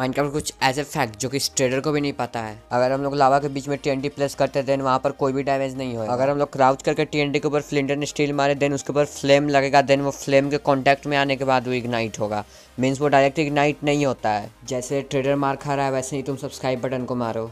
Minecraft कुछ ऐसे fact जो कि ट्रेडर को भी नहीं पता है अगर हम लोग लावा के बीच में टीएनटी प्लेस करते देन वहाँ पर कोई भी डैमेज नहीं हो अगर हम लोग क्राउच करके टीएनटी के ऊपर ने स्टील मारे देन उसके ऊपर फ्लेम लगेगा देन वो फ्लेम के कॉन्टैक्ट में आने के बाद वो इग्नाइट होगा मीन्स वो डायरेक्ट इग्नाइट नहीं होता है जैसे ट्रेडर मार खा रहा है वैसे ही तुम सब्सक्राइब बटन को मारो